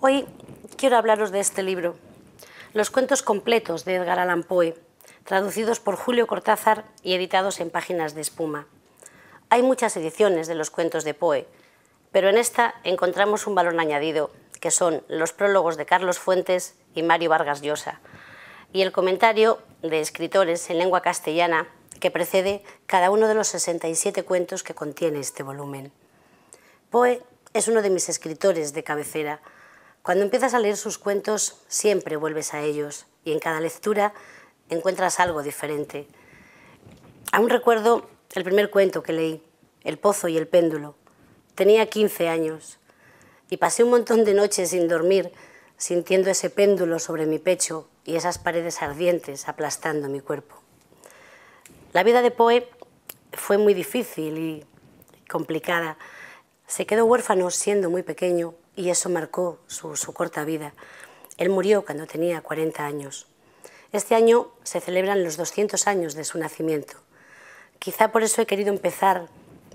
Hoy quiero hablaros de este libro, Los cuentos completos de Edgar Allan Poe, traducidos por Julio Cortázar y editados en páginas de espuma. Hay muchas ediciones de los cuentos de Poe, pero en esta encontramos un valor añadido, que son los prólogos de Carlos Fuentes y Mario Vargas Llosa, y el comentario de escritores en lengua castellana que precede cada uno de los 67 cuentos que contiene este volumen. Poe es uno de mis escritores de cabecera, cuando empiezas a leer sus cuentos, siempre vuelves a ellos y en cada lectura encuentras algo diferente. Aún recuerdo el primer cuento que leí, El pozo y el péndulo. Tenía 15 años y pasé un montón de noches sin dormir, sintiendo ese péndulo sobre mi pecho y esas paredes ardientes aplastando mi cuerpo. La vida de Poe fue muy difícil y complicada. Se quedó huérfano siendo muy pequeño y eso marcó su, corta vida. Él murió cuando tenía 40 años. Este año se celebran los 200 años de su nacimiento. Quizá por eso he querido empezar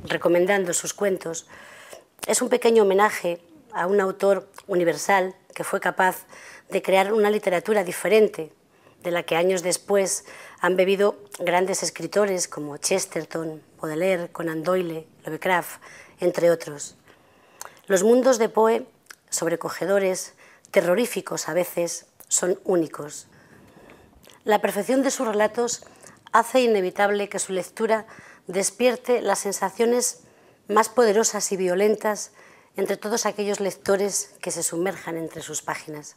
recomendando sus cuentos. Es un pequeño homenaje a un autor universal que fue capaz de crear una literatura diferente de la que años después han bebido grandes escritores como Chesterton, Baudelaire, Conan Doyle, Lovecraft, entre otros. Los mundos de Poe sobrecogedores, terroríficos a veces, son únicos. La perfección de sus relatos hace inevitable que su lectura despierte las sensaciones más poderosas y violentas entre todos aquellos lectores que se sumerjan entre sus páginas.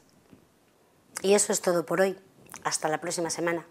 Y eso es todo por hoy. Hasta la próxima semana.